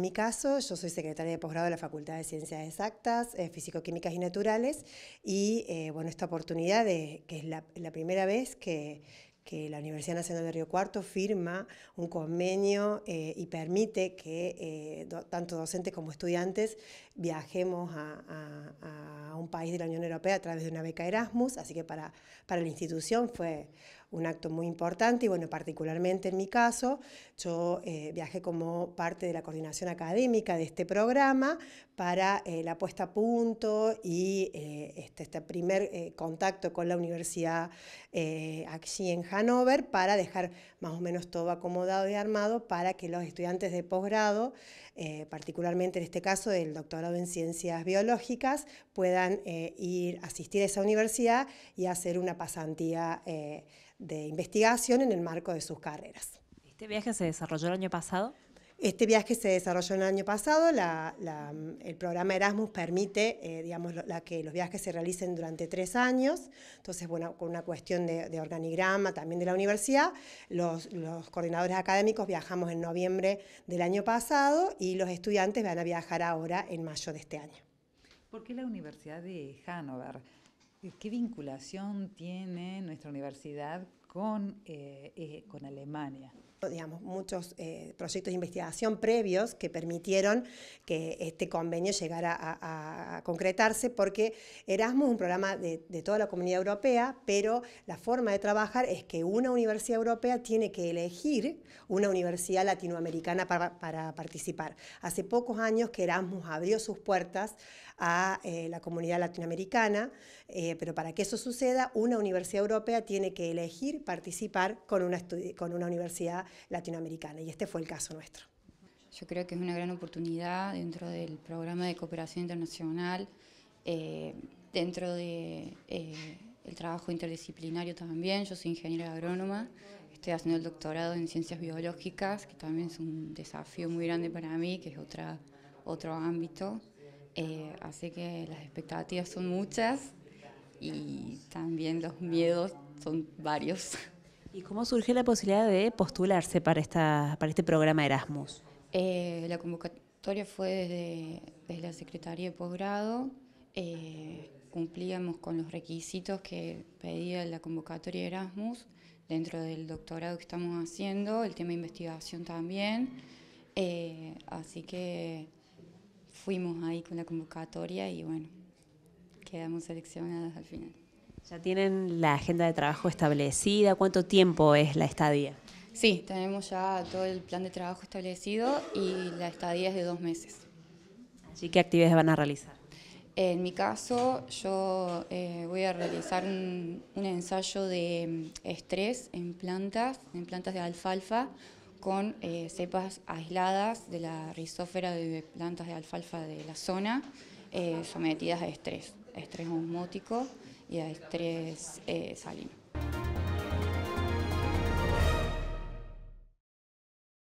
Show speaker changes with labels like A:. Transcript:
A: En mi caso, yo soy secretaria de posgrado de la Facultad de Ciencias Exactas, fisicoquímicas eh, Físico-Químicas y Naturales, y eh, bueno, esta oportunidad, de, que es la, primera vez que, la Universidad Nacional de Río Cuarto firma un convenio eh, y permite que tanto docentes como estudiantes viajemos a, a, un país de la Unión Europea a través de una beca Erasmus, así que para, para la institución fue un acto muy importante y bueno, particularmente en mi caso, yo eh, viajé como parte de la coordinación académica de este programa para eh, la puesta a punto y eh, este, este, primer contacto con la universidad aquí en Hanover para dejar más o menos todo acomodado y armado para que los estudiantes de posgrado, particularmente en este caso del doctorado en ciencias biológicas, puedan ir a asistir a esa universidad y hacer una pasantía de investigación en el marco de sus carreras.
B: ¿Este viaje se desarrolló el año pasado? Este viaje se
A: desarrolló el año pasado, el programa Erasmus permite eh, digamos, la, que los viajes se realicen durante tres años, entonces bueno, con una cuestión de, organigrama también de la universidad, los, los, coordinadores académicos viajamos en noviembre del año pasado y los estudiantes van a viajar ahora en mayo de este año.
B: ¿Por qué la Universidad de
A: Hannover? ¿Qué vinculación tiene nuestra universidad con, eh, eh, con Alemania. Digamos, muchos eh, proyectos de investigación previos que permitieron que este convenio llegara a, concretarse, porque Erasmus es un programa de, toda la comunidad europea, pero la forma de trabajar es que una universidad europea tiene que elegir una universidad latinoamericana para, para participar. Hace pocos años que Erasmus abrió sus puertas a la comunidad latinoamericana, pero para que eso suceda, una universidad europea tiene que elegir participar con una, con una universidad latinoamericana. Y este fue el caso nuestro. Yo creo que
C: es una gran oportunidad dentro del programa de cooperación internacional, eh, dentro de... Eh, el trabajo interdisciplinario también. Yo soy ingeniera agrónoma, estoy haciendo el doctorado en ciencias biológicas, que también es un desafío muy grande para mí, que es otra, otro ámbito. Eh, así que las expectativas son muchas y también los miedos son varios.
B: ¿Y cómo surgió la posibilidad de postularse para, esta, para este programa Erasmus?
C: Eh, la convocatoria fue desde, la Secretaría de Posgrado. Eh, cumplíamos con los requisitos que pedía la convocatoria Erasmus dentro del doctorado que estamos haciendo, el tema de investigación también. Eh, así que fuimos ahí con la convocatoria y bueno, quedamos seleccionadas al final. ¿Ya
B: tienen la agenda de trabajo establecida? ¿Cuánto tiempo es la estadía?
C: Sí, tenemos ya todo el plan de trabajo establecido y la estadía es de dos meses.
B: ¿Y qué actividades van a realizar?
C: En mi caso, yo eh, voy a realizar un, ensayo de mm, estrés en plantas, en plantas de alfalfa, con eh, cepas aisladas de la rizófera de plantas de alfalfa de la zona, eh, sometidas a estrés, estrés osmótico y hay tres eh,